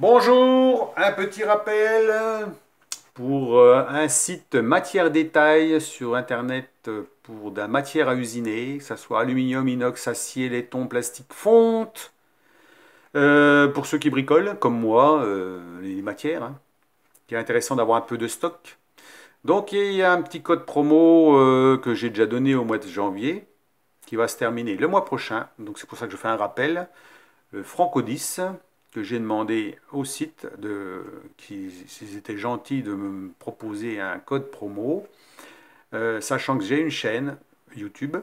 Bonjour, un petit rappel euh, pour euh, un site matière détail sur internet euh, pour de la matière à usiner, que ce soit aluminium, inox, acier, laiton, plastique, fonte. pour ceux qui bricolent, comme moi, les matières, hein, qui est intéressant d'avoir un peu de stock. Donc il y a un petit code promo que j'ai déjà donné au mois de janvier, qui va se terminer le mois prochain. Donc c'est pour ça que je fais un rappel. Franco 10, que j'ai demandé au site de s'ils étaient gentils de me proposer un code promo, euh, sachant que j'ai une chaîne YouTube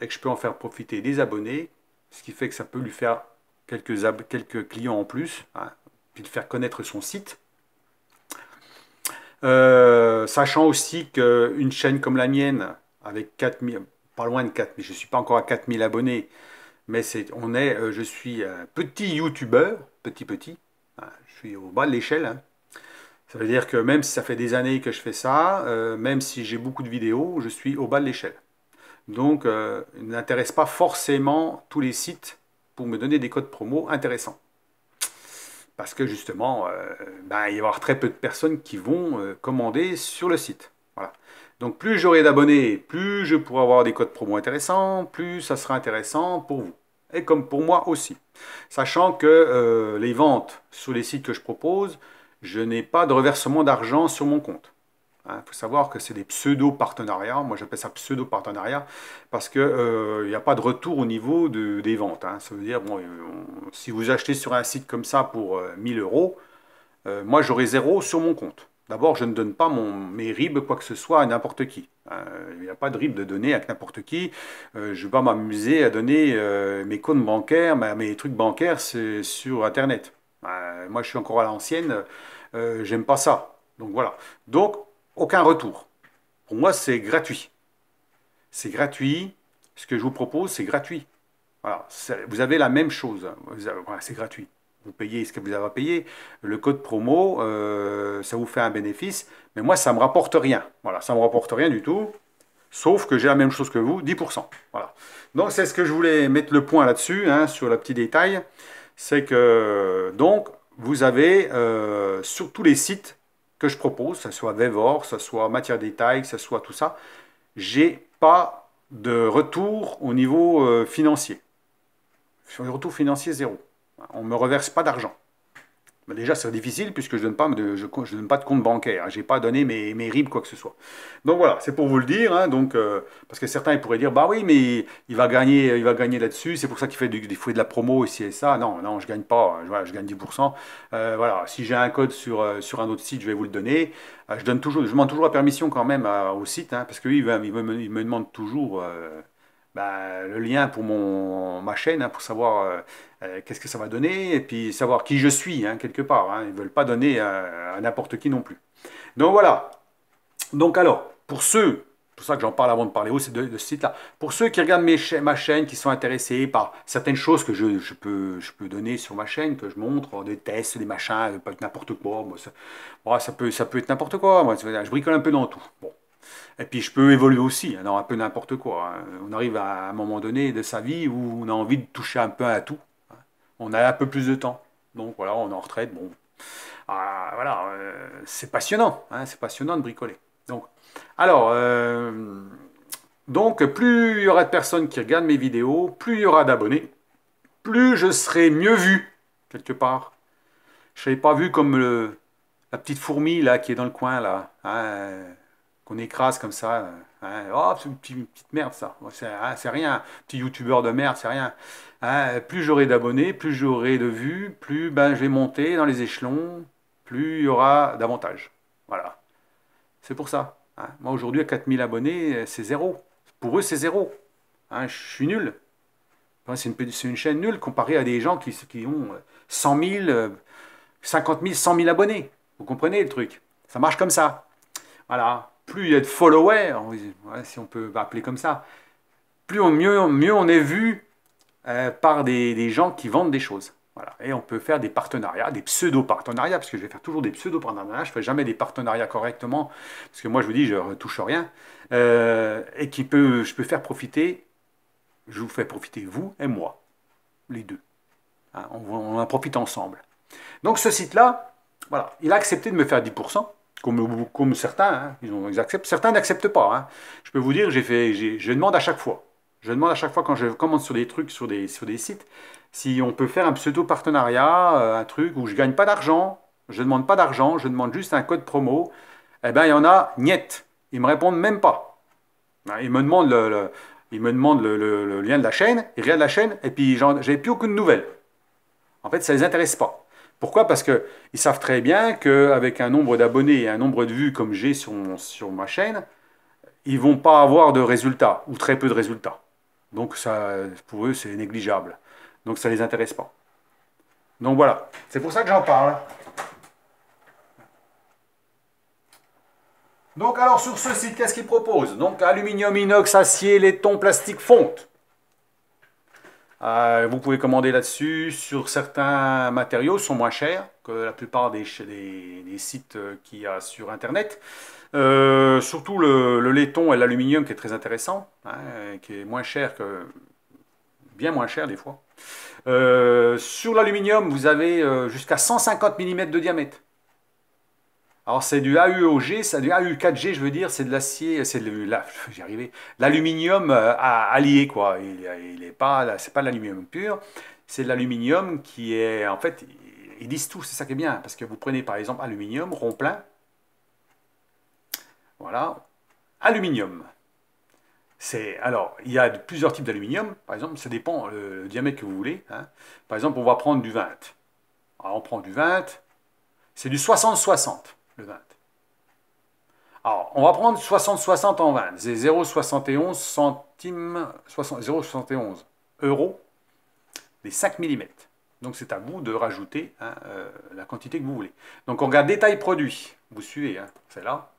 et que je peux en faire profiter des abonnés, ce qui fait que ça peut lui faire quelques, quelques clients en plus, hein, puis de faire connaître son site. Euh, sachant aussi qu'une chaîne comme la mienne, avec 4000, pas loin de 4000, je ne suis pas encore à 4000 abonnés, mais on est, euh, je suis un euh, petit youtubeur, petit petit, je suis au bas de l'échelle. Hein. Ça veut dire que même si ça fait des années que je fais ça, euh, même si j'ai beaucoup de vidéos, je suis au bas de l'échelle. Donc, il n'intéresse pas forcément tous les sites pour me donner des codes promo intéressants. Parce que justement, ben, il va y avoir très peu de personnes qui vont commander sur le site. Donc plus j'aurai d'abonnés, plus je pourrai avoir des codes promo intéressants, plus ça sera intéressant pour vous et comme pour moi aussi. Sachant que euh, les ventes sur les sites que je propose, je n'ai pas de reversement d'argent sur mon compte. Il hein, faut savoir que c'est des pseudo-partenariats. Moi, j'appelle ça pseudo-partenariat parce qu'il euh, n'y a pas de retour au niveau des ventes. Hein. Ça veut dire, bon, euh, si vous achetez sur un site comme ça pour 1000 euros, moi, j'aurai zéro sur mon compte. D'abord, je ne donne pas mon, mes ribs, quoi que ce soit, à n'importe qui. Euh, il n'y a pas de rib de donner à n'importe qui. Euh, je ne vais pas m'amuser à donner euh, mes comptes bancaires, mes trucs bancaires sur Internet. moi, je suis encore à l'ancienne. J'aime pas ça. Donc voilà. Donc, aucun retour. Pour moi, c'est gratuit. C'est gratuit. Ce que je vous propose, c'est gratuit. Vous avez la même chose. C'est gratuit vous payez ce que vous avez payé, Le code promo, euh, ça vous fait un bénéfice, mais moi, ça ne me rapporte rien. Voilà, ça ne me rapporte rien du tout, sauf que j'ai la même chose que vous, 10%. Voilà. Donc, c'est ce que je voulais mettre le point là-dessus, hein, sur le petit détail. C'est que, donc, vous avez euh, sur tous les sites que je propose, que ce soit Vevor, que ce soit Matière Détail, que ce soit tout ça, j'ai pas de retour au niveau euh, financier. Sur le retour financier, zéro. On ne me reverse pas d'argent. Mais bah, déjà, c'est difficile puisque je ne donne, pas de, je, pas de compte bancaire. je n'ai pas donné mes, mes RIB, quoi que ce soit. Donc voilà, c'est pour vous le dire. Hein. donc, euh, parce que certains ils pourraient dire, bah oui, mais il, va gagner, il va gagner là-dessus. C'est pour ça qu'il fait, du, de la promo ici et ça. Non, non, je ne gagne pas. je gagne 10%. Euh, voilà, si j'ai un code sur, euh, sur un autre site, je vais vous le donner. je donne toujours, je demande toujours la permission quand même au site hein, parce que lui, me, il me demande toujours bah, le lien pour mon, ma chaîne, hein, pour savoir euh, euh, qu'est-ce que ça va donner, et puis savoir qui je suis, hein, quelque part. Hein. ils ne veulent pas donner à, n'importe qui non plus. Donc voilà. Donc alors, pour ceux, c'est pour ça que j'en parle avant de parler aussi de, ce site-là, pour ceux qui regardent ma chaîne, qui sont intéressés par certaines choses que je, peux, je peux donner sur ma chaîne, que je montre, des tests, des machins, n'importe quoi, moi, ça, ça, peut, ça peut être n'importe quoi, moi, je bricole un peu dans tout. Bon. Et puis je peux évoluer aussi dans un peu n'importe quoi. Hein. On arrive à un moment donné de sa vie où on a envie de toucher un peu à tout. Hein. On a un peu plus de temps. Donc voilà, on est en retraite. Bon, ah, voilà, euh, c'est passionnant. Hein, c'est passionnant de bricoler. Donc, alors, euh, donc plus il y aura de personnes qui regardent mes vidéos, plus il y aura d'abonnés, plus je serai mieux vu quelque part. Je ne serai pas vu comme la petite fourmi là qui est dans le coin là. On écrase comme ça. Euh, hein, oh, c'est une petite merde ça. Hein, c'est rien. Petit youtubeur de merde, c'est rien. Hein, plus j'aurai d'abonnés, plus j'aurai de vues, plus ben, je vais monter dans les échelons, plus il y aura d'avantages. Voilà. C'est pour ça. Moi aujourd'hui, à 4000 abonnés, euh, c'est zéro. Pour eux, c'est zéro. je suis nul. C'est une, une, chaîne nulle comparée à des gens qui, qui ont 100 000, 50 000, 100 000 abonnés. Vous comprenez le truc Ça marche comme ça. Voilà plus il y a de followers, si on peut appeler comme ça, plus on, mieux, mieux on est vu euh, par des, gens qui vendent des choses. Et on peut faire des partenariats, des pseudo-partenariats, parce que je vais faire toujours des pseudo-partenariats, je ne fais jamais des partenariats correctement, parce que moi je vous dis, je ne touche rien, euh, et qui peut, je peux faire profiter, je vous fais profiter vous et moi, les deux. Hein, on, en profite ensemble. Donc ce site-là, voilà, il a accepté de me faire 10%, comme, certains, hein, ils, acceptent. Certains n'acceptent pas. Hein. Je peux vous dire, j'ai fait, je demande à chaque fois. Je demande à chaque fois quand je commande sur des trucs, sur des, sur des sites, si on peut faire un pseudo-partenariat, euh, un truc où je gagne pas d'argent, je demande pas d'argent, je demande juste un code promo. Eh ben il y en a, niet. Ils me répondent même pas. Hein, ils me demandent le, ils me demandent le, lien de la chaîne, ils regardent la chaîne, et puis j'ai plus aucune nouvelle. En fait, ça les intéresse pas. Pourquoi Parce qu'ils savent très bien qu'avec un nombre d'abonnés et un nombre de vues comme j'ai sur, sur ma chaîne, ils vont pas avoir de résultats, ou très peu de résultats. Donc ça, pour eux, c'est négligeable. Donc ça ne les intéresse pas. Donc voilà, c'est pour ça que j'en parle. Donc alors sur ce site, qu'est-ce qu'ils proposent Donc aluminium, inox, acier, laiton, plastique, fonte. Euh, vous pouvez commander là-dessus. Sur certains matériaux, sont moins chers que la plupart des, sites euh, qu'il y a sur Internet. Euh, surtout le, laiton et l'aluminium qui est très intéressant, hein, qui est moins cher que bien moins cher des fois. sur l'aluminium, vous avez jusqu'à 150 mm de diamètre. Alors c'est du AUOG, c'est du AU4G, je veux dire, c'est de l'acier, c'est de l'aluminium allié euh, quoi. Il, est pas, c'est pas de l'aluminium pur, c'est de l'aluminium qui est en fait, ils disent tout, c'est ça qui est bien, parce que vous prenez par exemple aluminium rond plein, voilà, aluminium. C'est alors il y a plusieurs types d'aluminium, par exemple, ça dépend euh, le, diamètre que vous voulez. Hein. Par exemple, on va prendre du 20. Alors on prend du 20, c'est du 60-60. 20. Alors, on va prendre 60-60 en 20. C'est 0,71 centimes, 0,71 euros des 5 mm. Donc, c'est à vous de rajouter hein, euh, la quantité que vous voulez. Donc, on regarde détail produit. Vous suivez, hein, c'est là.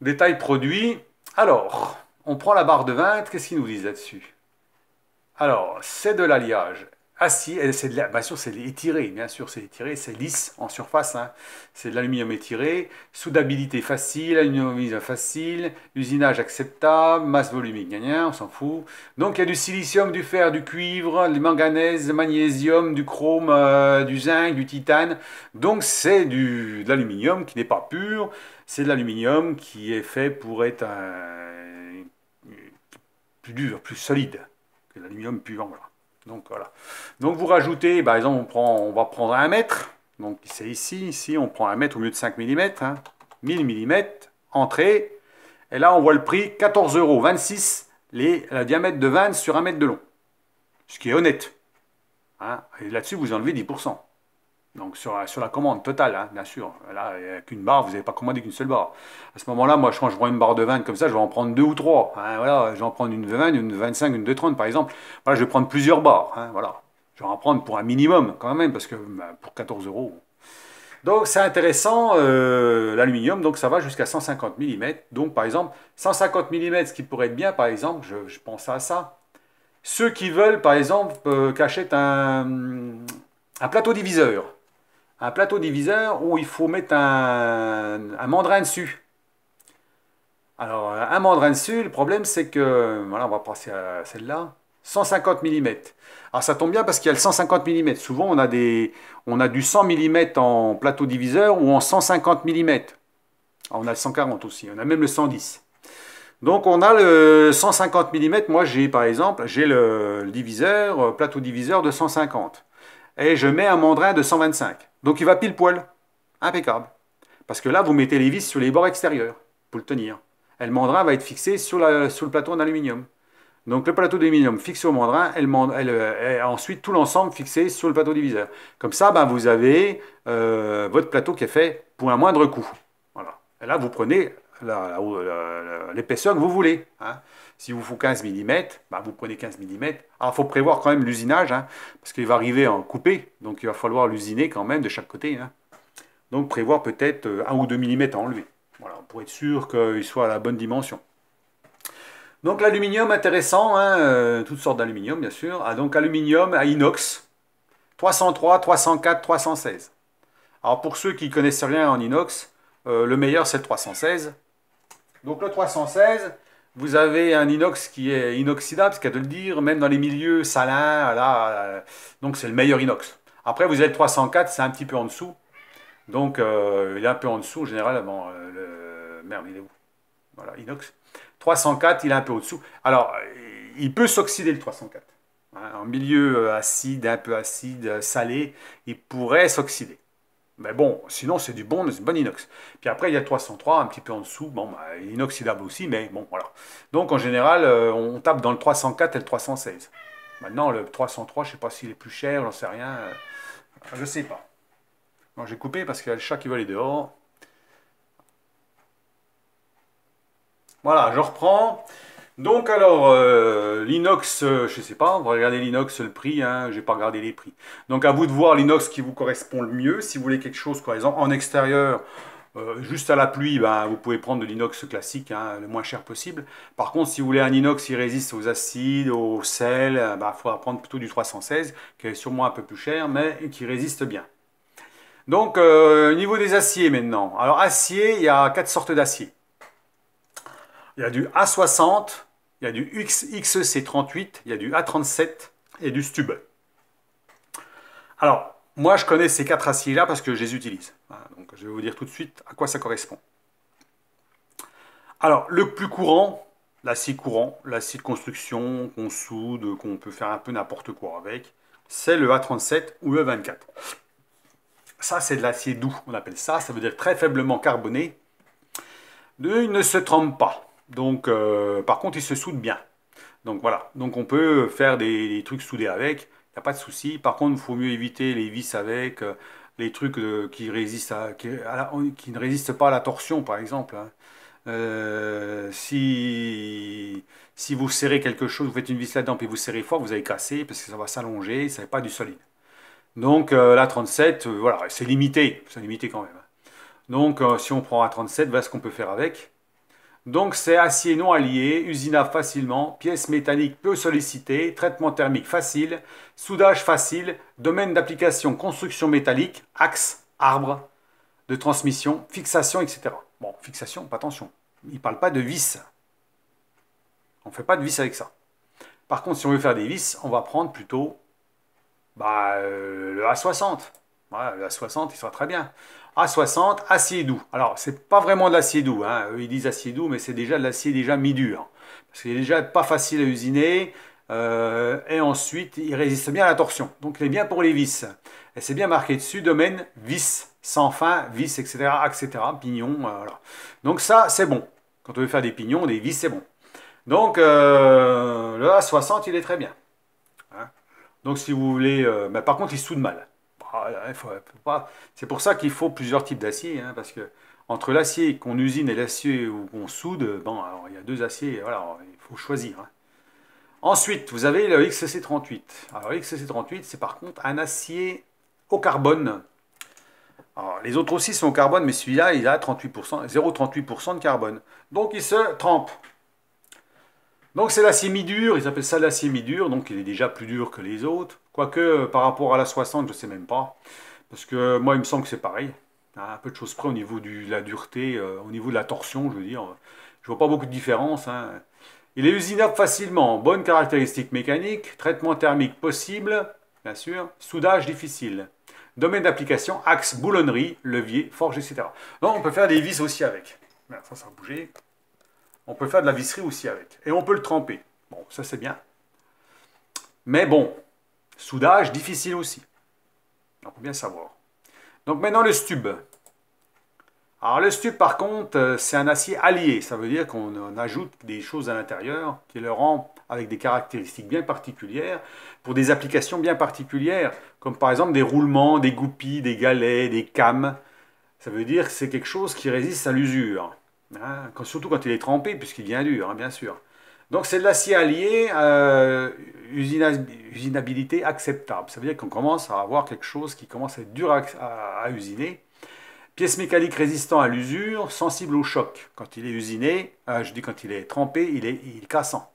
Détail produit. Alors, on prend la barre de 20. Qu'est-ce qu'ils nous disent là-dessus Alors, c'est de l'alliage assis, ah c'est de bien sûr c'est étiré, bien sûr c'est étiré, c'est lisse en surface, hein. c'est de l'aluminium étiré, soudabilité facile, aluminium facile, usinage acceptable, masse volumique, gagnant, on s'en fout. Donc il y a du silicium, du fer, du cuivre, du manganèse, magnésium, du chrome, euh, du zinc, du titane, donc c'est de l'aluminium qui n'est pas pur, c'est de l'aluminium qui est fait pour être euh, plus dur, plus solide que l'aluminium pur, voilà. Donc voilà. Donc vous rajoutez, par exemple, on, va prendre un mètre. Donc c'est ici, ici on prend un mètre au mieux de 5 mm. 1000 mm, entrée. Et là on voit le prix 14,26 euros, les, la diamètre de vanne sur un mètre de long. Ce qui est honnête. Hein. et là-dessus vous enlevez 10%. Donc sur, la commande totale, hein, bien sûr. Là, qu'une barre, vous n'avez pas commandé qu'une seule barre. À ce moment-là, moi, je prends une barre de 20 comme ça, je vais en prendre deux ou trois. Hein, voilà, je vais en prendre une de 20, une de 25, une de 30 par exemple. Voilà, je vais prendre plusieurs barres. Hein, voilà. Je vais en prendre pour un minimum quand même, parce que ben, pour 14 euros. Donc c'est intéressant, euh, l'aluminium, donc ça va jusqu'à 150 mm. Donc par exemple, 150 mm, ce qui pourrait être bien, par exemple, je, pense à ça. Ceux qui veulent, par exemple, euh, qu'achètent un plateau diviseur un plateau diviseur où il faut mettre un, mandrin dessus. Alors, euh, un mandrin dessus, le problème c'est que, voilà, on va passer à celle-là, 150 mm. Alors ça tombe bien parce qu'il y a le 150 mm. Souvent on a, des, on a du 100 mm en plateau diviseur ou en 150 mm. on a le 140 aussi, on a même le 110. Donc on a le 150 mm, moi j'ai par exemple, j'ai le diviseur, euh, plateau diviseur de 150 et je mets un mandrin de 125. Donc il va pile poil. Impeccable. Parce que là, vous mettez les vis sur les bords extérieurs pour le tenir. Et le mandrin va être fixé sur, le plateau en aluminium. Donc le plateau d'aluminium fixé au mandrin et, ensuite tout l'ensemble fixé sur le plateau diviseur. Comme ça, ben, vous avez euh, votre plateau qui est fait pour un moindre coût. Voilà. Et là, vous prenez l'épaisseur que vous voulez. Hein. Si vous faut 15 mm, vous prenez 15 mm. Alors, il faut prévoir quand même l'usinage, hein, parce qu'il va arriver en coupé, donc il va falloir l'usiner quand même de chaque côté. Hein. Donc, prévoir peut-être 1 euh, ou 2 mm à enlever, voilà, pour être sûr qu'il soit à la bonne dimension. Donc, l'aluminium, intéressant, hein, euh, toutes sortes d'aluminium, bien sûr. Ah, donc, aluminium à inox, 303, 304, 316. Alors, pour ceux qui connaissent rien en inox, euh, le meilleur, c'est le 316. Donc, le 316, vous avez un inox qui est inoxydable, ce qu'il y a de le dire, même dans les milieux salins, là, euh, donc c'est le meilleur inox. Après, vous avez le 304, c'est un petit peu en dessous. Donc, euh, il est un peu en dessous, en général, euh, le... merde, il est où Voilà, inox. 304, il est un peu en dessous Alors, il peut s'oxyder, le 304. Hein, en milieu acide, un peu acide, salé, il pourrait s'oxyder. Mais ben bon, sinon, c'est du bon, c'est bon inox. Puis après, il y a le 303, un petit peu en dessous. Bon, bah, inoxydable aussi, mais bon, voilà. Donc, en général, euh, on tape dans le 304 et le 316. Maintenant, le 303, je ne sais pas s'il est plus cher, j'en sais rien. Euh, je ne sais pas. Bon, j'ai coupé parce qu'il y a le chat qui veut aller dehors. Voilà, je reprends. Donc alors, euh, l'inox, je euh, je sais pas, on va l'inox, le prix, hein, je n'ai pas regardé les prix. Donc à vous de voir l'inox qui vous correspond le mieux. Si vous voulez quelque chose, par exemple, en extérieur, euh, juste à la pluie, ben, vous pouvez prendre de l'inox classique, hein, le moins cher possible. Par contre, si vous voulez un inox qui résiste aux acides, au sel, il faudra prendre plutôt du 316, qui est sûrement un peu plus cher, mais qui résiste bien. Donc, niveau des aciers maintenant. Alors, acier, il y a quatre sortes d'acier. Il y a du A60, il y a du XEC38, il y a du A37 et du Stub. Alors, moi, je connais ces quatre aciers-là parce que je les utilise. Donc, je vais vous dire tout de suite à quoi ça correspond. Alors, le plus courant, l'acier courant, l'acier de construction qu'on soude, qu'on peut faire un peu n'importe quoi avec, c'est le A37 ou le 24. Ça, c'est de l'acier doux, on appelle ça. Ça veut dire très faiblement carboné. Il ne se trempe pas. Donc, euh, par contre, il se soude bien. Donc voilà, donc on peut faire des, trucs soudés avec, il n'y a pas de souci. Par contre, il faut mieux éviter les vis avec, euh, les trucs qui, résistent qui, ne résistent pas à la torsion, par exemple. Hein. Euh, si, vous serrez quelque chose, vous faites une vis là-dedans et vous serrez fort, vous allez casser parce que ça va s'allonger, ça n'est pas du solide. Donc la 37, voilà, c'est limité, c'est limité quand même. Hein. Donc si on prend la 37, voilà ce qu'on peut faire avec. Donc c'est acier non allié, usinable facilement, pièces métalliques peu sollicitées, traitement thermique facile, soudage facile, domaine d'application construction métallique, axe, arbre de transmission, fixation, etc. Bon, fixation, pas attention, il ne parle pas de vis. On ne fait pas de vis avec ça. Par contre, si on veut faire des vis, on va prendre plutôt bah, euh, le A60. le A60, il sera très bien. A60, acier doux. Alors, c'est pas vraiment de l'acier doux, hein. ils disent acier doux, mais c'est déjà de l'acier déjà mi-dur. Parce qu'il est déjà pas facile à usiner, euh, et ensuite, il résiste bien à la torsion. Donc, il est bien pour les vis. Et c'est bien marqué dessus, domaine vis, sans fin, vis, etc., etc., pignon, euh, Donc ça, c'est bon. Quand on veut faire des pignons, des vis, c'est bon. Donc, euh, le A60, il est très bien. Hein. Donc, si vous voulez... par contre, il soude mal. Ah, c'est pour ça qu'il faut plusieurs types d'acier, hein, parce que entre l'acier qu'on usine et l'acier qu'on soude, bon, alors, il y a deux aciers, il faut choisir. Hein. Ensuite, vous avez le xc 38 Alors, le 38 c'est par contre un acier au carbone. les autres aussi sont au carbone, mais celui-là, il a 38%, 0,38% de carbone. Donc, il se trempe. Donc c'est l'acier mi-dur, ils appellent ça l'acier mi-dur, donc il est déjà plus dur que les autres. Quoique euh, par rapport à la 60, je ne sais même pas. Parce que euh, moi, il me semble que c'est pareil. Un peu de choses près au niveau de la dureté, euh, au niveau de la torsion, je veux dire. Je vois pas beaucoup de différence. Hein. Il est usinable facilement, bonnes caractéristiques mécaniques, traitement thermique possible, bien sûr, soudage difficile. Domaine d'application, axe, boulonnerie, levier, forge, etc. Donc on peut faire des vis aussi avec. Ça, ça va bouger. On peut faire de la visserie aussi avec. Et on peut le tremper. Bon, ça c'est bien. Mais bon, soudage difficile aussi. Il faut bien savoir. Donc maintenant le stube. Alors le stube par contre, euh, c'est un acier allié. Ça veut dire qu'on ajoute des choses à l'intérieur qui le rend avec des caractéristiques bien particulières pour des applications bien particulières, comme par exemple des roulements, des goupilles, des galets, des cames. Ça veut dire que c'est quelque chose qui résiste à l'usure. Ah, surtout quand il est trempé, puisqu'il vient dur, hein, bien sûr. Donc c'est de l'acier allié, usinabilité acceptable. Ça veut dire qu'on commence à avoir quelque chose qui commence à être dur à, usiner. Pièce mécanique résistant à l'usure, sensible au choc. Quand il est usiné, euh, je dis quand il est trempé, il est, cassant.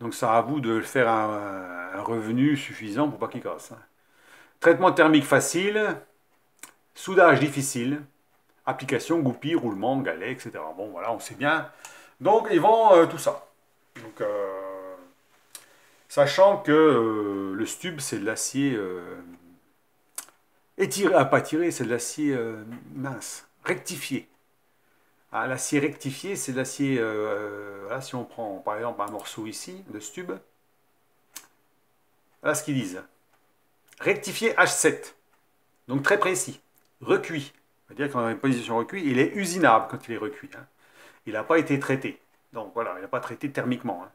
Donc ça à vous de faire un, revenu suffisant pour pas qu'il casse. Hein. Traitement thermique facile, soudage difficile, application, goupille, roulement, galet, etc. Bon, voilà, on sait bien. Donc, ils vont euh, tout ça. Euh, sachant que euh, le stub, c'est de l'acier étiré, à ah, pas tiré, c'est de l'acier mince, rectifié. Ah, l'acier rectifié, c'est de l'acier, voilà, si on prend par exemple un morceau ici de stub, voilà ce qu'ils disent. Rectifié H7, donc très précis, recuit, c'est-à-dire qu'en une position recuit, il est usinable quand il est recuit. Hein. Il n'a pas été traité. Donc voilà, il n'a pas traité thermiquement. Hein.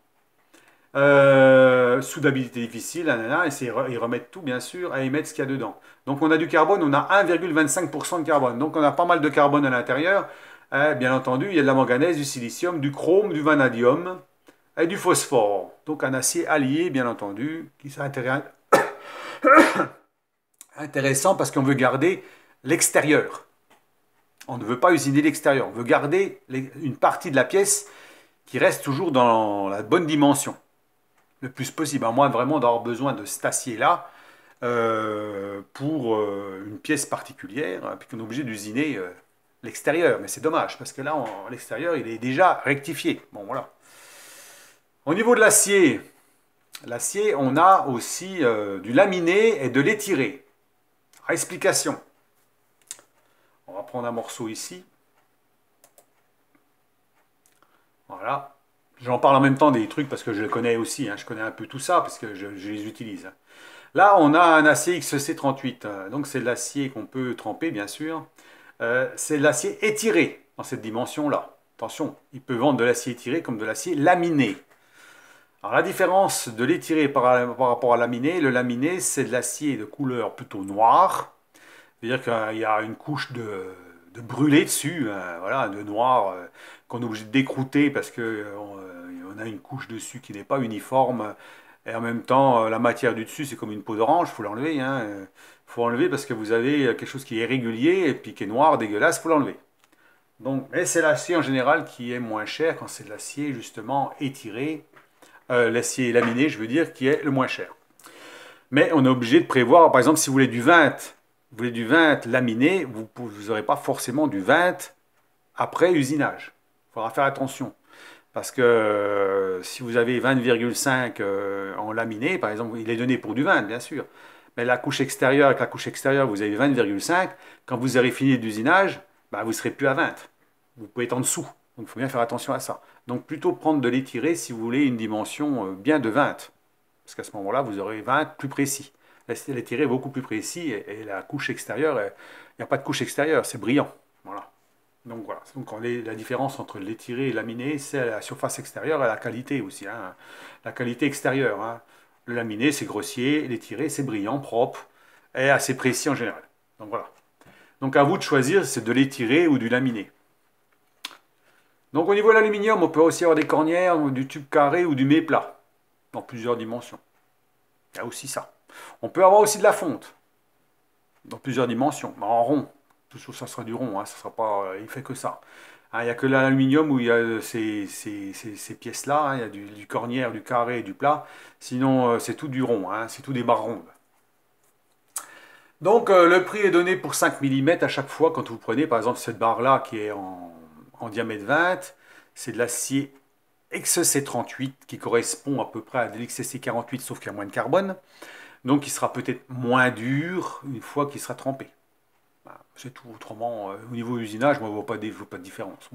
Euh, soudabilité difficile, nanana, ils remettent tout bien sûr à émettre ce qu'il y a dedans. Donc on a du carbone, on a 1,25% de carbone. Donc on a pas mal de carbone à l'intérieur. Eh, bien entendu, il y a de la manganèse, du silicium, du chrome, du vanadium et du phosphore. Donc un acier allié, bien entendu, qui est intéressant parce qu'on veut garder l'extérieur. On ne veut pas usiner l'extérieur, on veut garder une partie de la pièce qui reste toujours dans la bonne dimension, le plus possible, à hein, moins vraiment d'avoir besoin de cet acier-là euh, pour euh, une pièce particulière, hein, puis qu'on est obligé d'usiner euh, l'extérieur. Mais c'est dommage, parce que là, l'extérieur, il est déjà rectifié. Bon, voilà. Au niveau de l'acier, l'acier, on a aussi du laminé et de l'étiré. Explication. On va prendre un morceau ici. Voilà. J'en parle en même temps des trucs parce que je connais aussi. Hein. Je connais un peu tout ça parce que je, les utilise. Là, on a un acier XC38. Donc, c'est de l'acier qu'on peut tremper, bien sûr. Euh, c'est l'acier étiré dans cette dimension-là. Attention, il peut vendre de l'acier étiré comme de l'acier laminé. Alors la différence de l'étiré par, par, rapport à laminé, le laminé c'est de l'acier de couleur plutôt noire, c'est-à-dire qu'il y a une couche de, de brûlé dessus, euh, voilà, de noir euh, qu'on est obligé de d'écrouter parce que euh, on, a une couche dessus qui n'est pas uniforme. Et en même temps, la matière du dessus, c'est comme une peau d'orange, faut l'enlever. Hein, faut enlever parce que vous avez quelque chose qui est régulier et puis qui est noir, dégueulasse, faut l'enlever. Donc, c'est l'acier en général qui est moins cher quand c'est de l'acier justement étiré, l'acier laminé, je veux dire, qui est le moins cher. Mais on est obligé de prévoir, par exemple, si vous voulez du 20, vous voulez du 20 laminé, vous n'aurez pas forcément du 20 après usinage. Il faudra faire attention. Parce que euh, si vous avez 20,5 euh, en laminé, par exemple, il est donné pour du 20, bien sûr. Mais la couche extérieure, avec la couche extérieure, vous avez 20,5. Quand vous aurez fini d'usinage, bah, vous ne serez plus à 20. Vous pouvez être en dessous. Donc il faut bien faire attention à ça. Donc plutôt prendre de l'étiré si vous voulez une dimension euh, bien de 20. Parce qu'à ce moment-là, vous aurez 20 plus précis. L'étiré est beaucoup plus précis et, la couche extérieure, il n'y a pas de couche extérieure, c'est brillant. Voilà. Donc voilà, donc on est, la différence entre l'étiré et laminé, c'est la surface extérieure et la qualité aussi, hein. la qualité extérieure. Hein. Le laminé, c'est grossier, l'étiré, c'est brillant, propre et assez précis en général. Donc voilà. Donc à vous de choisir, c'est de l'étiré ou du laminé. Donc au niveau de l'aluminium, on peut aussi avoir des cornières, du tube carré ou du méplat, dans plusieurs dimensions. Il y a aussi ça. On peut avoir aussi de la fonte dans plusieurs dimensions, bah, en rond. Toujours, ça sera du rond, hein, ça sera pas, euh, il fait que ça. Hein, il n'y a que l'aluminium où il y a euh, ces, pièces-là, hein, il y a du, cornière, du carré, du plat. Sinon, euh, c'est tout du rond, hein, c'est tout des barres rondes. Donc, le prix est donné pour 5 mm à chaque fois quand vous prenez, par exemple, cette barre-là qui est en, diamètre 20. C'est de l'acier XC38 qui correspond à peu près à de l'XC48 sauf qu'il y a moins de carbone. Donc il sera peut-être moins dur une fois qu'il sera trempé. Bah, c'est tout. Autrement, euh, au niveau usinage, moi, je ne vois pas de, pas de différence.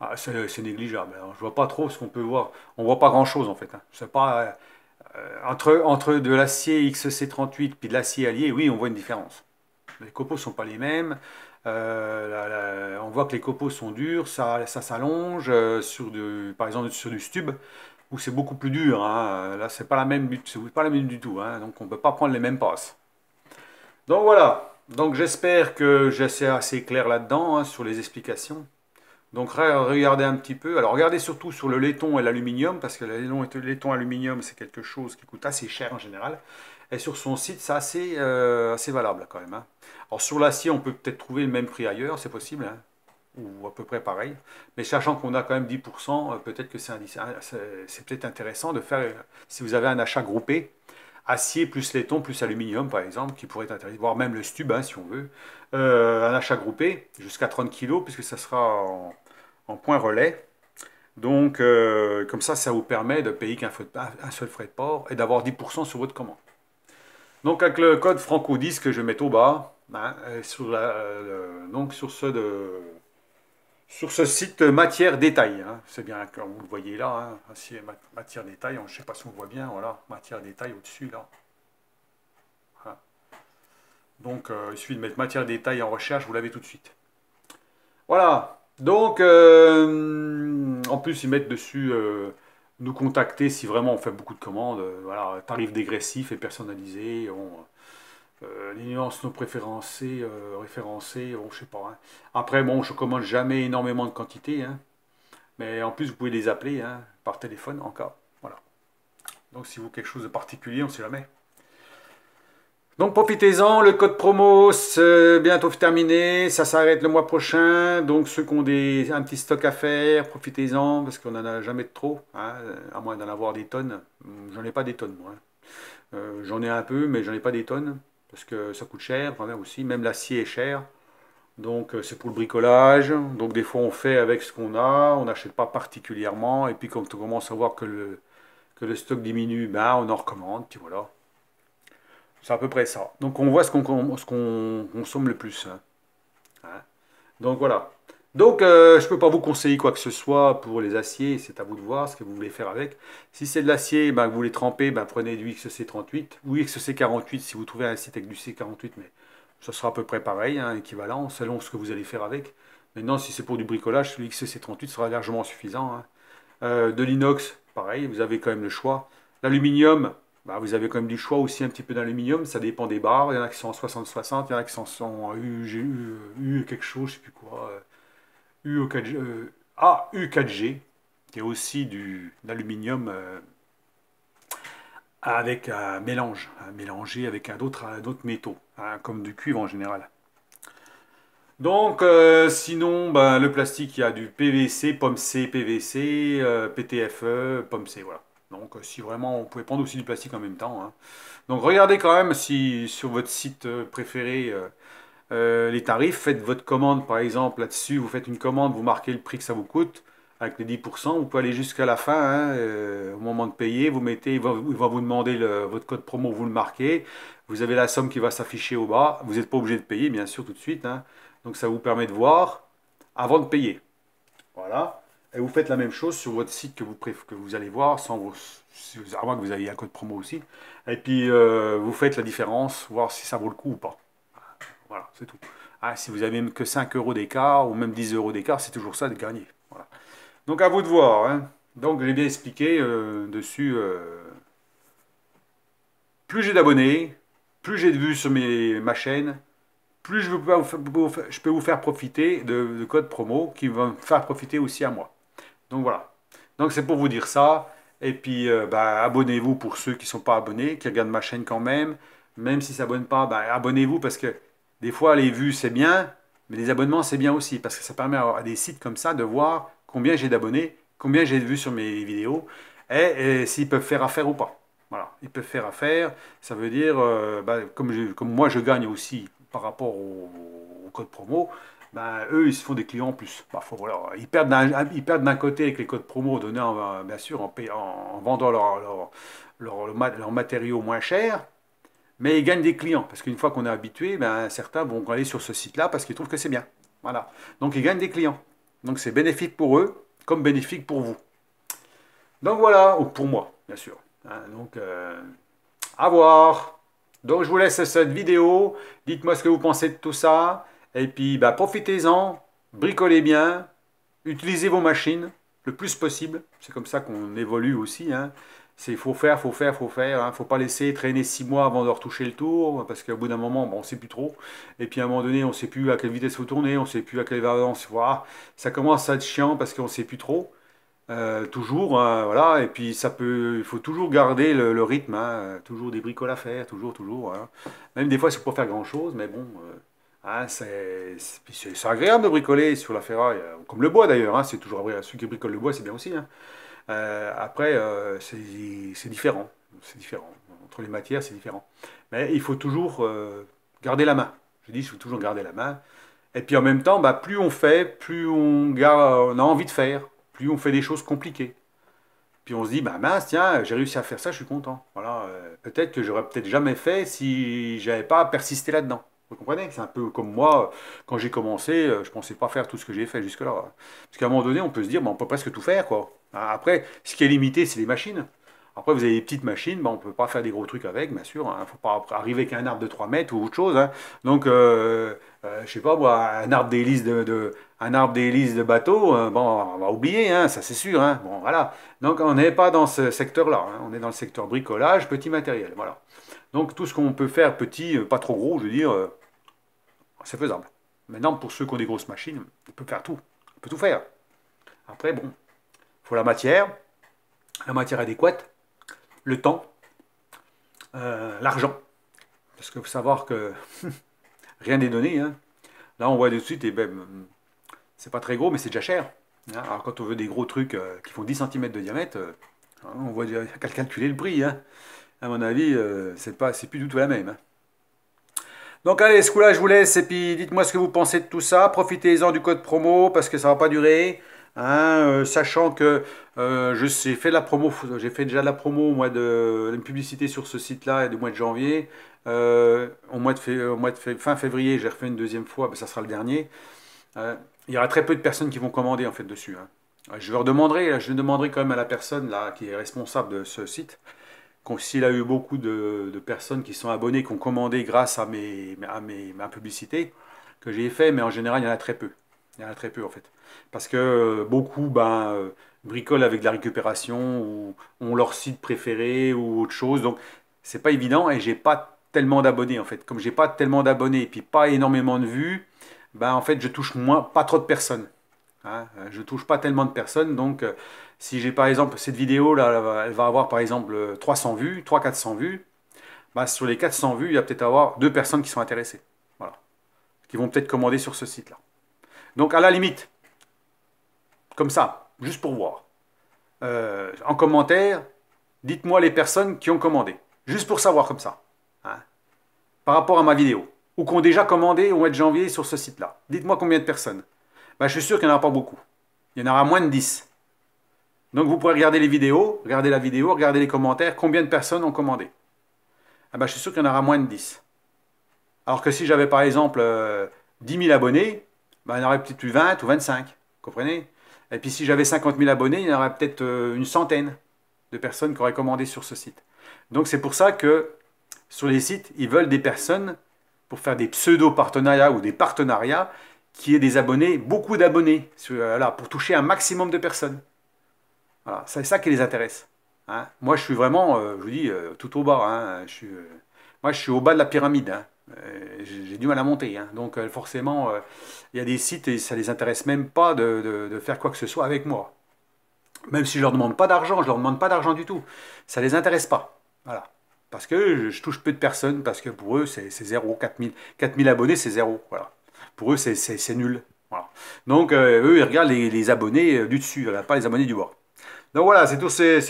Ah, c'est négligeable. Hein. je ne vois pas trop ce qu'on peut voir. On ne voit pas grand-chose, en fait. Hein. pas... Euh, entre, de l'acier XC38 puis de l'acier allié, oui, on voit une différence. Les copeaux ne sont pas les mêmes. Euh, on voit que les copeaux sont durs, ça, s'allonge. sur par exemple, sur du stub c'est beaucoup plus dur. Hein. Euh, là, c'est pas la même, c'est pas la même du tout. Hein. Donc, on peut pas prendre les mêmes passes. Donc voilà. Donc j'espère que j'ai assez clair là-dedans hein, sur les explications. Donc regardez un petit peu. Alors regardez surtout sur le laiton et l'aluminium, parce que le laiton, et aluminium, c'est quelque chose qui coûte assez cher en général. Et sur son site, c'est assez, euh, valable quand même. Alors sur l'acier, on peut peut-être trouver le même prix ailleurs, c'est possible ou à peu près pareil. Mais sachant qu'on a quand même 10%, euh, peut-être que ah, c'est, c'est peut-être intéressant de faire, euh, si vous avez un achat groupé, acier plus laiton plus aluminium par exemple, qui pourrait être intéressant, voire même le stub hein, si on veut, euh, un achat groupé jusqu'à 30 kg puisque ça sera en, point relais. Donc comme ça, ça vous permet de payer qu'un seul frais de port et d'avoir 10% sur votre commande. Donc avec le code franco 10 que je mets au bas, hein, donc sur ceux de sur ce site matière détail. Hein. C'est bien comme vous le voyez là, hein. matière détail, je ne sais pas si on voit bien, voilà, matière détail au-dessus là. Hein. Donc euh, il suffit de mettre matière détail en recherche, vous l'avez tout de suite. Voilà, donc euh, en plus ils mettent dessus euh, nous contacter si vraiment on fait beaucoup de commandes, voilà, tarif dégressif et personnalisé, on, euh, les nuances non préférencées, euh, référencées, je oh, je sais pas. Hein. Après, bon, je commande jamais énormément de quantité, hein. mais en plus, vous pouvez les appeler hein, par téléphone en cas. Voilà. Donc, si vous quelque chose de particulier, on ne sait jamais. Donc profitez-en, le code promo c'est bientôt terminé, ça s'arrête le mois prochain, donc ceux qui ont un petit stock à faire, profitez-en, parce qu'on n'en a jamais trop, à moins d'en avoir des tonnes, j'en ai pas des tonnes moi, euh, j'en ai un peu, mais j'en ai pas des tonnes, parce que ça coûte cher, même aussi, même l'acier est cher. Donc euh, c'est pour le bricolage, donc des fois on fait avec ce qu'on a, on n'achète pas particulièrement, et puis quand on commence à voir que le, le stock diminue, ben, on en recommande, C'est à peu près ça. Donc on voit ce qu'on consomme le plus. Hein. Hein. Donc voilà. Donc, euh, je ne peux pas vous conseiller quoi que ce soit pour les aciers, c'est à vous de voir ce que vous voulez faire avec. Si c'est de l'acier, ben, vous voulez tremper, ben, prenez du XC38 ou XC48 si vous trouvez un site avec du C48, mais ce sera à peu près pareil, hein, équivalent, selon ce que vous allez faire avec. Maintenant, si c'est pour du bricolage, le XC38 sera largement suffisant. Hein. Euh, de l'inox, pareil, vous avez quand même le choix. L'aluminium, ben, vous avez quand même du choix aussi un petit peu d'aluminium, ça dépend des barres. Il y en a qui sont en 60-60, il y en a qui sont en U, U, U, quelque chose, je ne sais plus quoi. Euh, u 4 euh, ah, g qui est aussi du d'aluminium euh, avec un mélange, mélangé avec un d'autres métaux, hein, comme du cuivre en général. Donc, euh, sinon, ben, le plastique, il y a du PVC, pomme C, PVC, PTFE, pomme C, voilà. Donc, si vraiment, on pouvait prendre aussi du plastique en même temps. Hein. Donc, regardez quand même si sur votre site préféré, euh, les tarifs, faites votre commande par exemple là-dessus, vous faites une commande, vous marquez le prix que ça vous coûte, avec les 10%, vous pouvez aller jusqu'à la fin, hein, euh, au moment de payer, vous mettez, il va, vous demander le, votre code promo, vous le marquez, vous avez la somme qui va s'afficher au bas, vous n'êtes pas obligé de payer bien sûr tout de suite, hein. donc ça vous permet de voir avant de payer. Voilà. Et vous faites la même chose sur votre site que vous, allez voir, sans vous, à moins que vous ayez un code promo aussi. Et puis, euh, vous faites la différence, voir si ça vaut le coup ou pas. Voilà, c'est tout. Ah, si vous avez même que 5 euros d'écart ou même 10 euros d'écart, c'est toujours ça de gagner. Voilà. Donc à vous de voir. Hein. Donc j'ai bien expliqué euh, dessus. Euh, plus j'ai d'abonnés, plus j'ai de vues sur ma chaîne, plus je, peux vous faire, je peux vous faire profiter de, code codes promo qui vont me faire profiter aussi à moi. Donc voilà. Donc c'est pour vous dire ça. Et puis euh, bah, abonnez-vous pour ceux qui ne sont pas abonnés, qui regardent ma chaîne quand même. Même s'ils ne s'abonnent pas, bah, abonnez-vous parce que des fois, les vues, c'est bien, mais les abonnements, c'est bien aussi, parce que ça permet à des sites comme ça de voir combien j'ai d'abonnés, combien j'ai de vues sur mes vidéos, et, s'ils peuvent faire affaire ou pas. Voilà, ils peuvent faire affaire, ça veut dire, euh, bah, comme, moi je gagne aussi par rapport aux codes promo, bah, eux, ils se font des clients en plus. ils perdent d'un côté avec les codes promo donnés, bien sûr, en, vendant leurs leur, leur, matériaux moins chers mais ils gagnent des clients. Parce qu'une fois qu'on est habitué, ben, certains vont aller sur ce site-là parce qu'ils trouvent que c'est bien. Voilà. Donc ils gagnent des clients. Donc c'est bénéfique pour eux, comme bénéfique pour vous. Donc voilà, ou pour moi, bien sûr. Hein, donc, euh, à voir. Donc je vous laisse cette vidéo. Dites-moi ce que vous pensez de tout ça. Et puis, ben, profitez-en, bricolez bien, utilisez vos machines le plus possible. C'est comme ça qu'on évolue aussi. Hein c'est faut faire, faut faire, faut faire. Hein. Faut pas laisser traîner six mois avant de retoucher le tour, parce qu'au bout d'un moment, bon, on sait plus trop. Et puis à un moment donné, on sait plus à quelle vitesse faut tourner, on sait plus à quelle variance. Voilà. Ça commence à être chiant parce qu'on sait plus trop. Euh, toujours, hein, voilà, et puis ça peut, il faut toujours garder le, rythme, hein. toujours des bricoles à faire, toujours, toujours. Hein. Même des fois, c'est pas faire grand chose, mais bon, euh, c'est agréable de bricoler sur la ferraille, euh, comme le bois d'ailleurs, c'est toujours, celui qui bricole le bois, c'est bien aussi. Euh, après, euh, c'est différent. C'est différent. Entre les matières, c'est différent. Mais il faut toujours euh, garder la main. Je dis, il faut toujours garder la main. Et puis en même temps, bah, plus on fait, plus on, a envie de faire, plus on fait des choses compliquées. Puis on se dit, bah mince, tiens, j'ai réussi à faire ça, je suis content. Voilà, peut-être que j'aurais peut-être jamais fait si j'avais pas persisté là-dedans. Vous comprenez c'est un peu comme moi, euh, quand j'ai commencé, euh, je pensais pas faire tout ce que j'ai fait jusque-là. Parce qu'à un moment donné, on peut se dire, bah, on peut presque tout faire. quoi. Hein, après, ce qui est limité, c'est les machines. Après, vous avez des petites machines, bah, on ne peut pas faire des gros trucs avec, bien sûr. Il hein. ne faut pas arriver qu'un arbre de 3 mètres ou autre chose. Hein. Donc, euh, je ne sais pas, moi, un arbre d'hélice de, un arbre de bateau, bon, on va oublier, ça c'est sûr. Bon, voilà. Donc, on n'est pas dans ce secteur-là. On est dans le secteur bricolage, petit matériel. Voilà. Donc, tout ce qu'on peut faire petit, pas trop gros, je veux dire, c'est faisable. Maintenant, pour ceux qui ont des grosses machines, on peut faire tout. On peut tout faire. Après, bon, il faut la matière, la matière adéquate, le temps, euh, l'argent. Parce que vous savoir que rien n'est donné. Hein. Là, on voit de suite, et ben, c'est pas très gros, mais c'est déjà cher. Hein, alors, quand on veut des gros trucs euh, qui font 10 cm de diamètre, euh, on voit qu'à calculer le prix. Hein. À mon avis, c'est pas, c'est plus du tout la même. Donc allez, ce coup-là, je vous laisse et puis dites-moi ce que vous pensez de tout ça. Profitez-en du code promo parce que ça va pas durer. Hein, euh, sachant que euh, je j'ai fait la promo, j'ai fait déjà la promo au mois de la publicité sur ce site-là et du mois de janvier. Euh, au mois de, fin février, j'ai refait une deuxième fois, ben, ça sera le dernier. il y aura très peu de personnes qui vont commander en fait dessus. Hein. Je leur demanderai, je demanderai quand même à la personne là qui est responsable de ce site s'il a eu beaucoup de, personnes qui sont abonnées, qui ont commandé grâce à, mes, à mes, ma publicité que j'ai fait, mais en général, il y en a très peu. Il y en a très peu, en fait. Parce que euh, beaucoup ben, euh, bricolent avec la récupération ou ont leur site préféré ou autre chose. Donc, c'est pas évident et j'ai pas tellement d'abonnés, en fait. Comme j'ai pas tellement d'abonnés et puis pas énormément de vues, ben, en fait, je touche moins, pas trop de personnes. Hein. Euh, je ne touche pas tellement de personnes, donc euh, si j'ai par exemple cette vidéo là, elle va avoir par exemple 300 euh, vues, 300-400 vues, bah, sur les 400 vues, il va peut-être avoir deux personnes qui sont intéressées, voilà, qui vont peut-être commander sur ce site là. Donc à la limite, comme ça, juste pour voir, en commentaire, dites-moi les personnes qui ont commandé, juste pour savoir comme ça, hein, par rapport à ma vidéo, ou qui ont déjà commandé au mois de janvier sur ce site là. Dites-moi combien de personnes. Bah, je suis sûr qu'il n'y en aura pas beaucoup. Il y en aura moins de 10. Donc vous pourrez regarder les vidéos, regarder la vidéo, regarder les commentaires, combien de personnes ont commandé. Ah, bah, je suis sûr qu'il y en aura moins de 10. Alors que si j'avais par exemple 10 euh, 000 bah, abonnés, il y en aurait peut-être plus 20 ou 25. Comprenez Et puis si j'avais 50 000 abonnés, il y en aurait peut-être une centaine de personnes qui auraient commandé sur ce site. Donc c'est pour ça que sur les sites, ils veulent des personnes pour faire des pseudo-partenariats ou des partenariats qui est des abonnés, beaucoup d'abonnés, euh, là pour toucher un maximum de personnes. Voilà, c'est ça qui les intéresse. Hein. Moi, je suis vraiment, euh, je vous dis, euh, tout au bas. Hein, je moi, je suis au bas de la pyramide. Hein. J'ai du mal à monter. Hein. Donc, forcément, il y a des sites et ça les intéresse même pas de, faire quoi que ce soit avec moi. Même si je leur demande pas d'argent, je leur demande pas d'argent du tout. Ça ne les intéresse pas. Voilà. Parce que je, touche peu de personnes, parce que pour eux, c'est zéro. 4000, 4000 abonnés, c'est zéro. Voilà. Pour eux, c'est nul. Donc, euh, eux, ils regardent les, abonnés euh, du dessus, euh, pas les abonnés du bord. Donc voilà, c'est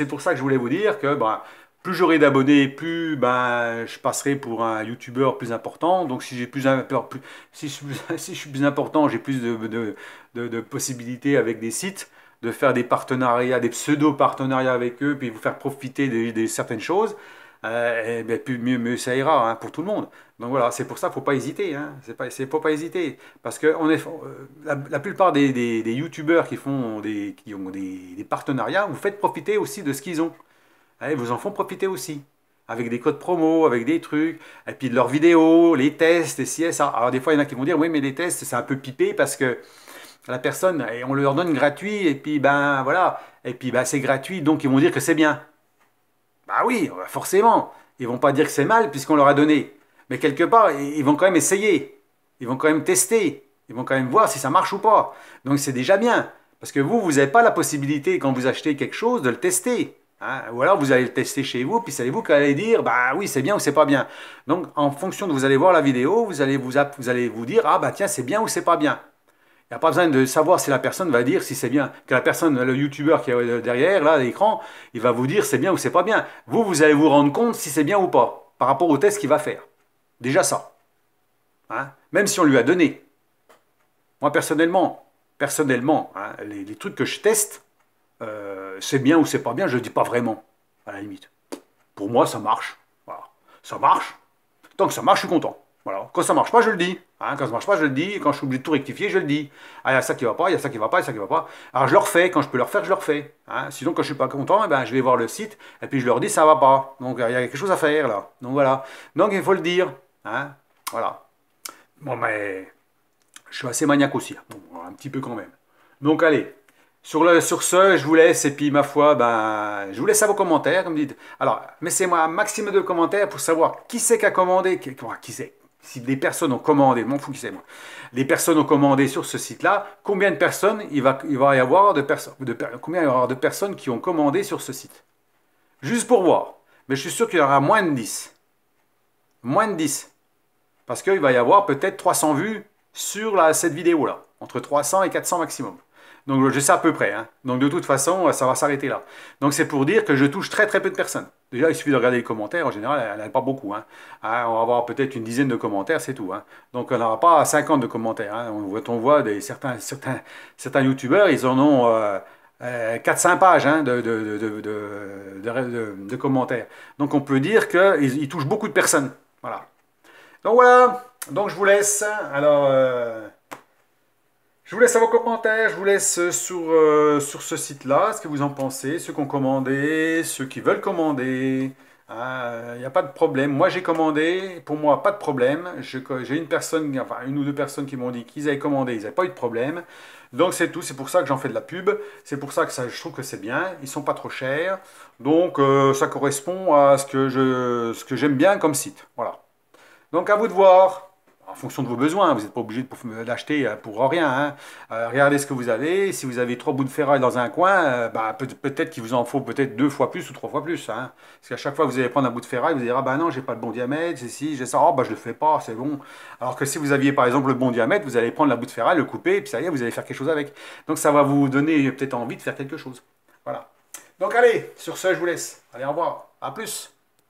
pour ça que je voulais vous dire que ben, plus j'aurai d'abonnés, plus ben, je passerai pour un youtubeur plus important. Donc si plus, je, suis plus important, j'ai plus de, de, possibilités avec des sites, de faire des partenariats, des pseudo-partenariats avec eux, puis vous faire profiter de certaines choses. Euh, eh bien, plus, mieux, mieux ça ira hein, pour tout le monde. Donc voilà, c'est pour ça qu'il ne faut pas hésiter. Hein. C'est pas, pas hésiter. Parce que on est, euh, la, plupart des, des, youtubeurs qui, font des, qui ont des, partenariats, vous faites profiter aussi de ce qu'ils ont. Eh, vous en font profiter aussi. Avec des codes promo, avec des trucs, et puis de leurs vidéos, les tests, et si, ça. Alors des fois, il y en a qui vont dire, oui, mais les tests, c'est un peu pipé parce que la personne, et eh, on leur donne gratuit, et puis ben voilà, et puis ben, c'est gratuit, donc ils vont dire que c'est bien. Ah oui, bah, forcément. Ils vont pas dire que c'est mal puisqu'on leur a donné. Mais quelque part, ils vont quand même essayer. Ils vont quand même tester. Ils vont quand même voir si ça marche ou pas. Donc c'est déjà bien. Parce que vous, vous n'avez pas la possibilité, quand vous achetez quelque chose, de le tester. Hein. Ou alors vous allez le tester chez vous, puis savez vous allez dire, bah oui, c'est bien ou c'est pas bien. Donc en fonction de vous allez voir la vidéo, vous allez vous, vous, allez vous dire, ah bah tiens, c'est bien ou c'est pas bien. Il n'y a pas besoin de savoir si la personne va dire si c'est bien. Que la personne, le youtubeur qui est euh, derrière, là, à l'écran, il va vous dire c'est bien ou c'est pas bien. Vous, vous allez vous rendre compte si c'est bien ou pas, par rapport au test qu'il va faire. Déjà ça. Hein. Même si on lui a donné. Moi, personnellement, personnellement, hein, les, trucs que je teste, euh, c'est bien ou c'est pas bien, je ne dis pas vraiment, à la limite. Pour moi, ça marche. Voilà. Ça marche. Tant que ça marche, je suis content. Voilà. Quand ça marche pas, je le dis. Hein, quand ça marche pas, je le dis. Quand je suis obligé de tout rectifier, je le dis. Ah, il y a ça qui va pas, il y a ça qui va pas, il y a ça qui va pas. Alors je le refais. Quand je peux le refaire, je le refais. Hein, sinon, quand je suis pas content, eh ben, je vais voir le site et puis je leur dis ça va pas. Donc il y a quelque chose à faire là. Donc voilà. Donc il faut le dire. Hein, voilà. Bon, mais je suis assez maniaque aussi. un petit peu quand même. Donc allez. Sur, le, sur ce, je vous laisse et puis ma foi, ben, je vous laisse à vos commentaires, comme dites. Alors, mettez moi un maximum de commentaires pour savoir qui c'est qui a commandé, qui c'est, si des personnes ont commandé, mon fous c'est moi, Les personnes ont commandé sur ce site-là, combien de personnes il va, il va y avoir de personnes, combien y avoir de personnes qui ont commandé sur ce site Juste pour voir. Mais je suis sûr qu'il y aura moins de 10. Moins de 10. Parce qu'il va y avoir peut-être 300 vues sur cette vidéo-là. Entre 300 et 400 maximum. Donc je sais à peu près. Hein. Donc de toute façon, ça va s'arrêter là. Donc c'est pour dire que je touche très très peu de personnes. Déjà, il suffit de regarder les commentaires. En général, elle n'a pas beaucoup. Hein. Hein, on va avoir peut-être une dizaine de commentaires, c'est tout. Donc on n'aura pas 50 de commentaires. On, voit, on voit certains, certains, certains youtubeurs, ils en ont... Euh, 5 euh, 400 pages de, commentaires. Donc on peut dire qu'ils touchent beaucoup de personnes. Voilà. Donc voilà, donc je vous laisse. Alors... Euh, je vous laisse à vos commentaires, je vous laisse euh, sur, euh, sur ce site-là, ce que vous en pensez, ceux qui ont commandé, ceux qui veulent commander. Il euh, n'y a pas de problème. Moi, j'ai commandé. Pour moi, pas de problème. J'ai une personne, enfin une ou deux personnes qui m'ont dit qu'ils avaient commandé, ils n'avaient pas eu de problème. Donc, c'est tout. C'est pour ça que j'en fais de la pub. C'est pour ça que je trouve que c'est bien. Ils ne sont pas trop chers. Donc, ça correspond à ce que j'aime bien comme site. Voilà. Donc, à vous de voir en fonction de vos besoins. Hein. Vous n'êtes pas obligé d'acheter euh, pour rien. Hein. Euh, regardez ce que vous avez. Si vous avez trois bouts de ferraille dans un coin, euh, bah, peut-être qu'il vous en faut peut-être deux fois plus ou trois fois plus. Hein. Parce qu'à chaque fois que vous allez prendre un bout de ferraille, vous allez dire Ah ben non, j'ai pas le bon diamètre, c'est si, j'ai ça, oh ben je le fais pas, c'est bon. Alors que si vous aviez par exemple le bon diamètre, vous allez prendre la bout de ferraille, le couper, et puis ça y est, vous allez faire quelque chose avec. Donc ça va vous donner peut-être envie de faire quelque chose. Voilà. Donc allez, sur ce, je vous laisse. Allez, au revoir. À plus.